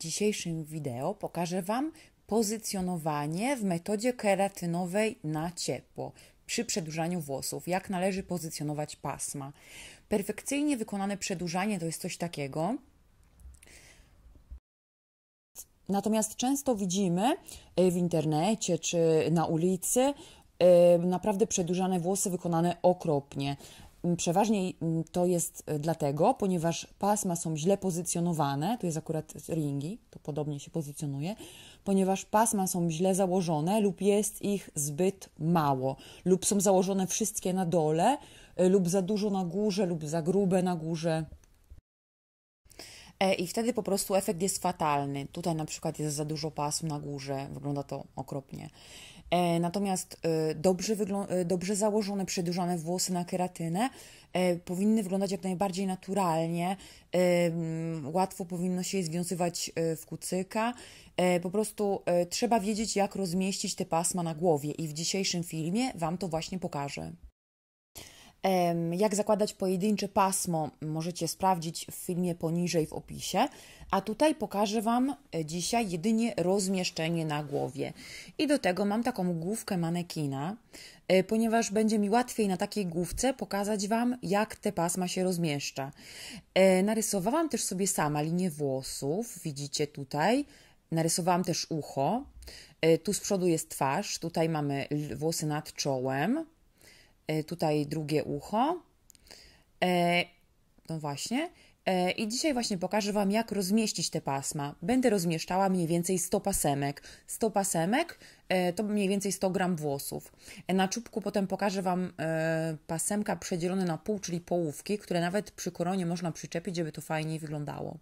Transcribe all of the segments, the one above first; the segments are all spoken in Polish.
dzisiejszym wideo pokażę Wam pozycjonowanie w metodzie keratynowej na ciepło przy przedłużaniu włosów, jak należy pozycjonować pasma. Perfekcyjnie wykonane przedłużanie to jest coś takiego. Natomiast często widzimy y, w internecie czy na ulicy y, naprawdę przedłużane włosy wykonane okropnie. Przeważnie to jest e, dlatego, ponieważ pasma są źle pozycjonowane, tu jest akurat ringi, to podobnie się pozycjonuje, ponieważ pasma są źle założone lub jest ich zbyt mało, lub są założone wszystkie na dole, e, lub za dużo na górze, lub za grube na górze. E, I wtedy po prostu efekt jest fatalny. Tutaj na przykład jest za dużo pasm na górze, wygląda to okropnie. E, natomiast e, dobrze, e, dobrze założone, przedłużone włosy na keratynę powinny wyglądać jak najbardziej naturalnie. Mm, łatwo powinno się je związywać w kucyka. Po prostu trzeba wiedzieć, jak rozmieścić te pasma na głowie, i w dzisiejszym filmie Wam to właśnie pokażę. Jak zakładać pojedyncze pasmo, możecie sprawdzić w filmie poniżej w opisie. A tutaj pokażę Wam e, dzisiaj jedynie rozmieszczenie na głowie. I do tego mam taką główkę manekina, e, ponieważ będzie mi łatwiej na takiej główce pokazać Wam, jak te pasma się rozmieszcza. E, narysowałam też sobie sama linię włosów, widzicie tutaj. Narysowałam też ucho. Tu z przodu jest twarz, tutaj mamy włosy nad czołem. E, tutaj drugie ucho. E, no właśnie. E, I dzisiaj właśnie pokażę Wam, jak rozmieścić te pasma. Będę rozmieszczała mniej więcej 100 pasemek. 100 pasemek to mniej więcej 100 gram włosów. Na czubku potem pokażę Wam pasemka przedzielone na pół, czyli połówki, które nawet przy koronie można przyczepić, żeby to fajniej wyglądało.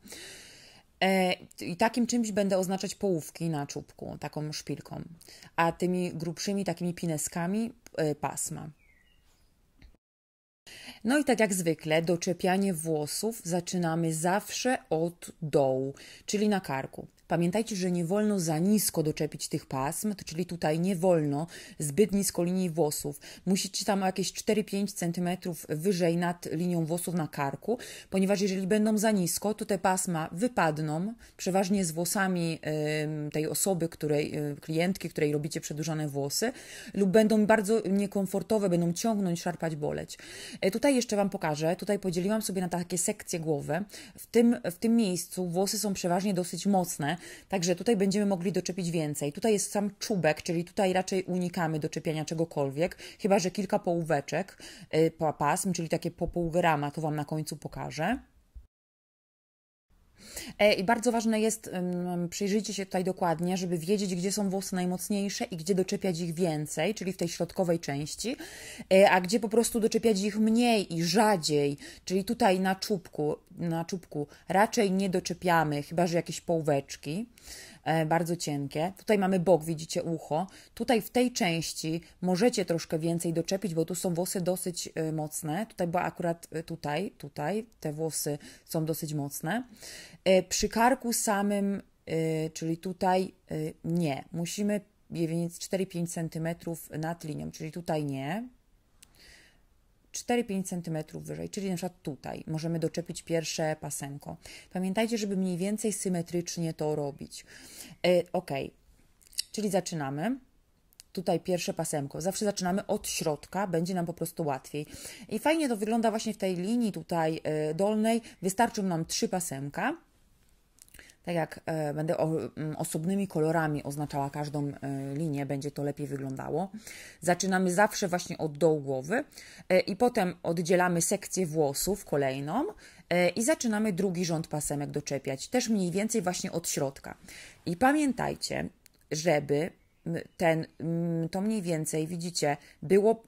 I takim czymś będę oznaczać połówki na czubku, taką szpilką, a tymi grubszymi takimi pineskami pasma. No i tak jak zwykle, doczepianie włosów zaczynamy zawsze od dołu, czyli na karku. Pamiętajcie, że nie wolno za nisko doczepić tych pasm, to czyli tutaj nie wolno zbyt nisko linii włosów. Musicie tam jakieś 4-5 cm wyżej nad linią włosów na karku, ponieważ jeżeli będą za nisko, to te pasma wypadną, przeważnie z włosami tej osoby, której, e, klientki, której robicie przedłużane włosy, lub będą bardzo niekomfortowe, będą ciągnąć, szarpać, boleć. E, tutaj jeszcze Wam pokażę, tutaj podzieliłam sobie na takie sekcje głowy. W tym, w tym miejscu włosy są przeważnie dosyć mocne, Także tutaj będziemy mogli doczepić więcej. Tutaj jest sam czubek, czyli tutaj raczej unikamy doczepiania czegokolwiek, chyba że kilka połóweczek, y, pasm, czyli takie po pół grama, to Wam na końcu pokażę. E, I bardzo ważne jest, przyjrzyjcie się tutaj dokładnie, żeby wiedzieć, gdzie są włosy najmocniejsze i gdzie doczepiać ich więcej, czyli w tej środkowej części, e, a gdzie po prostu doczepiać ich mniej i rzadziej, czyli tutaj na czubku, na czubku raczej nie doczepiamy, chyba że jakieś połóweczki. E, bardzo cienkie. Tutaj mamy bok, widzicie ucho. Tutaj w tej części możecie troszkę więcej doczepić, bo tu są włosy dosyć e, mocne. Tutaj była akurat e, tutaj, tutaj te włosy są dosyć mocne. Przy karku samym, czyli tutaj nie. Musimy mniej więcej 4-5 cm nad linią, czyli tutaj nie. 4-5 cm wyżej, czyli na przykład tutaj możemy doczepić pierwsze pasemko. Pamiętajcie, żeby mniej więcej symetrycznie to robić. E, ok, czyli zaczynamy tutaj pierwsze pasemko. Zawsze zaczynamy od środka, będzie nam po prostu łatwiej. I fajnie to wygląda właśnie w tej linii tutaj e, dolnej. Wystarczą nam trzy pasemka tak jak e, będę mm, osobnymi kolorami oznaczała każdą e, linię, będzie to lepiej wyglądało. Zaczynamy zawsze właśnie od dołu głowy e, i potem oddzielamy sekcję włosów kolejną i zaczynamy drugi rząd pasemek doczepiać, też mniej więcej właśnie od środka. I pamiętajcie, żeby ten, to mniej więcej, widzicie, było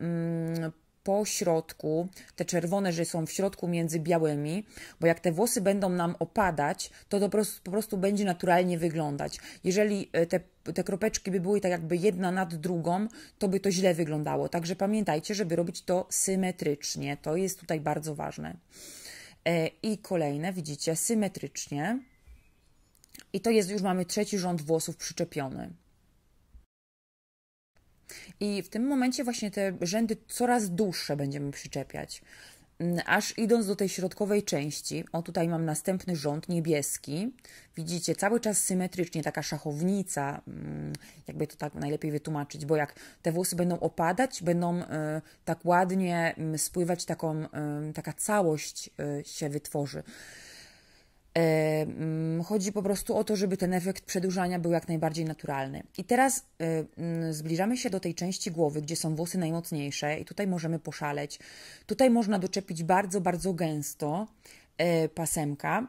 po środku, te czerwone, że są w środku między białymi, bo jak te włosy będą nam opadać, to to po prostu, po prostu będzie naturalnie wyglądać. Jeżeli e, te, te kropeczki by były tak jakby jedna nad drugą, to by to źle wyglądało. Także pamiętajcie, żeby robić to symetrycznie. To jest tutaj bardzo ważne. E, I kolejne, widzicie, symetrycznie. I to jest, już mamy trzeci rząd włosów przyczepiony. I w tym momencie właśnie te rzędy coraz dłuższe będziemy przyczepiać. Mm, aż idąc do tej środkowej części, o tutaj mam następny rząd niebieski. Widzicie, cały czas symetrycznie taka szachownica, mm, jakby to tak najlepiej wytłumaczyć, bo jak te włosy będą opadać, będą e, tak ładnie mm, spływać, taką, e, taka całość e, się wytworzy. E, mm, chodzi po prostu o to, żeby ten efekt przedłużania był jak najbardziej naturalny. I teraz e, mm, zbliżamy się do tej części głowy, gdzie są włosy najmocniejsze, i tutaj możemy poszaleć. Tutaj można doczepić bardzo, bardzo gęsto e, pasemka.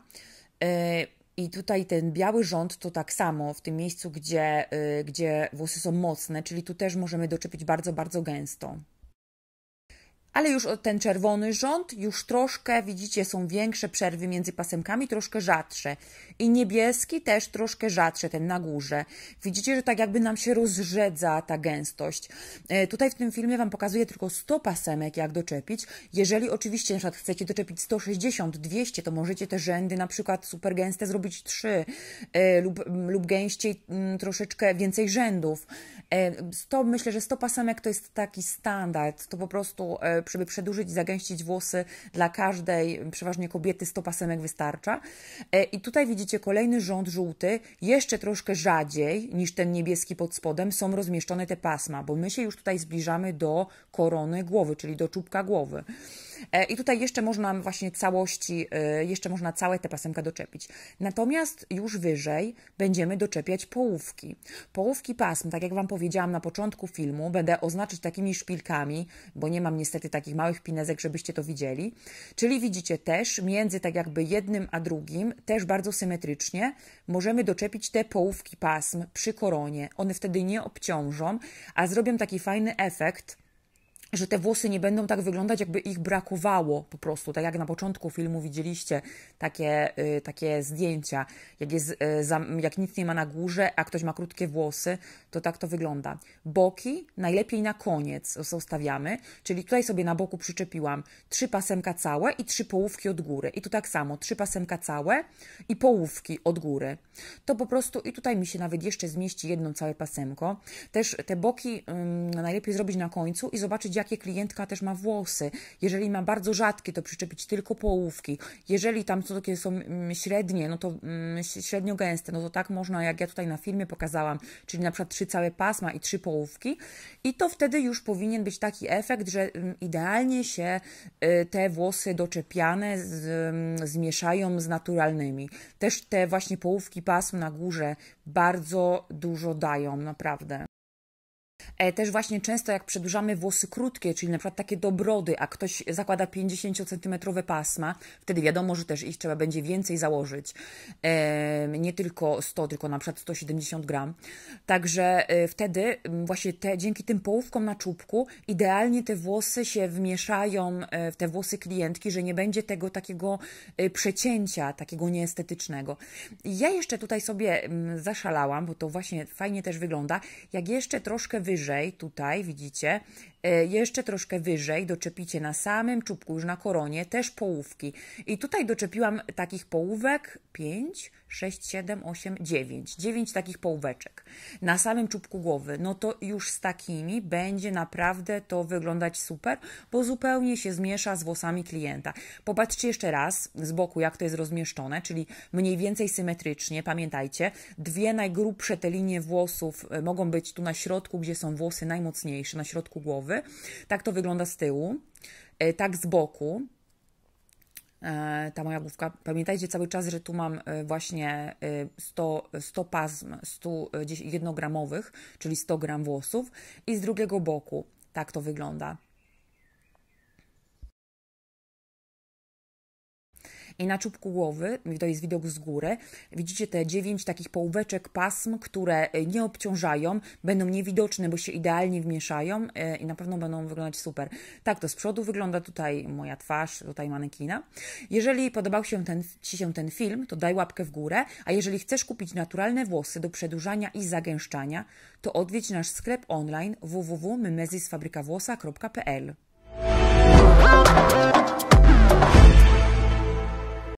I tutaj ten biały rząd to tak samo w tym miejscu, gdzie, gdzie włosy są mocne, czyli tu też możemy doczepić bardzo, bardzo gęsto ale już ten czerwony rząd, już troszkę, widzicie, są większe przerwy między pasemkami, troszkę rzadsze. I niebieski też troszkę rzadsze, ten na górze. Widzicie, że tak jakby nam się rozrzedza ta gęstość. E, tutaj w tym filmie Wam pokazuję tylko 100 pasemek, jak doczepić. Jeżeli oczywiście na przykład chcecie doczepić 160, 200, to możecie te rzędy na przykład super gęste zrobić 3 e, lub, lub gęściej mm, troszeczkę więcej rzędów. 100 e, myślę, że 100 pasemek to jest taki standard. To po prostu, e, żeby przedłużyć, i zagęścić włosy dla każdej, przeważnie kobiety, 100 pasemek wystarcza. E, I tutaj widzicie kolejny rząd żółty, jeszcze troszkę rzadziej niż ten niebieski pod spodem są rozmieszczone te pasma, bo my się już tutaj zbliżamy do korony głowy, czyli do czubka głowy. E, I tutaj jeszcze można właśnie całości, e, jeszcze można całe te pasemka doczepić. Natomiast już wyżej będziemy doczepiać połówki. Połówki pasm, tak jak Wam powiedziałam na początku filmu, będę oznaczyć takimi szpilkami, bo nie mam niestety takich małych pinezek, żebyście to widzieli. Czyli widzicie też między tak jakby jednym a drugim, też bardzo symetrycznie, możemy doczepić te połówki pasm przy koronie. One wtedy nie obciążą, a zrobią taki fajny efekt, że te włosy nie będą tak wyglądać, jakby ich brakowało po prostu. Tak jak na początku filmu widzieliście takie, y, takie zdjęcia, jak, jest, y, za, jak nic nie ma na górze, a ktoś ma krótkie włosy, to tak to wygląda. Boki najlepiej na koniec zostawiamy, czyli tutaj sobie na boku przyczepiłam trzy pasemka całe i trzy połówki od góry. I tu tak samo, trzy pasemka całe i połówki od góry. To po prostu i tutaj mi się nawet jeszcze zmieści jedno całe pasemko. Też te boki najlepiej zrobić na końcu i zobaczyć, jakie klientka też ma włosy. Jeżeli ma bardzo rzadkie, to przyczepić tylko połówki. Jeżeli tam co takie są mm, średnie, no to mm, średnio gęste, no to tak można, jak ja tutaj na filmie pokazałam, czyli na przykład trzy całe pasma i trzy połówki. I to wtedy już powinien być taki efekt, że mm, idealnie się y, te włosy doczepiane z, zmieszają z naturalnymi. Też te właśnie połówki pasm na górze bardzo dużo dają, naprawdę. E, też właśnie często jak przedłużamy włosy krótkie, czyli na przykład takie dobrody, a ktoś zakłada 50-centymetrowe pasma, wtedy wiadomo, że też ich trzeba będzie więcej założyć. E, nie tylko 100, tylko na przykład 170 gram. Także e, wtedy właśnie te, dzięki tym połówkom na czubku idealnie te włosy się wmieszają w te włosy klientki, że nie będzie tego takiego przecięcia, takiego nieestetycznego. Ja jeszcze tutaj sobie zaszalałam, bo to właśnie fajnie też wygląda, jak jeszcze troszkę wyżej wyżej, tutaj widzicie, E, jeszcze troszkę wyżej doczepicie na samym czubku, już na koronie, też połówki. I tutaj doczepiłam takich połówek 5, 6, 7, 8, 9. 9 takich połóweczek na samym czubku głowy. No to już z takimi będzie naprawdę to wyglądać super, bo zupełnie się zmiesza z włosami klienta. Popatrzcie jeszcze raz z boku, jak to jest rozmieszczone, czyli mniej więcej symetrycznie. Pamiętajcie, dwie najgrubsze te linie włosów e, mogą być tu na środku, gdzie są włosy najmocniejsze, na środku głowy głowy. Tak to wygląda z tyłu, e, tak z boku. E, ta moja główka. Pamiętajcie cały czas, że tu mam e, właśnie 100, 100 pasm 100 jednogramowych, czyli 100 gram włosów, i z drugiego boku tak to wygląda. I na czubku głowy, to jest widok z góry, widzicie te dziewięć takich połóweczek pasm, które e, nie obciążają, będą niewidoczne, bo się idealnie wmieszają e, i na pewno będą wyglądać super. Tak to z przodu wygląda tutaj moja twarz, tutaj manekina. Jeżeli podobał się ten, Ci się ten film, to daj łapkę w górę, a jeżeli chcesz kupić naturalne włosy do przedłużania i zagęszczania, to odwiedź nasz sklep online www.mymezisfabrykawłosa.pl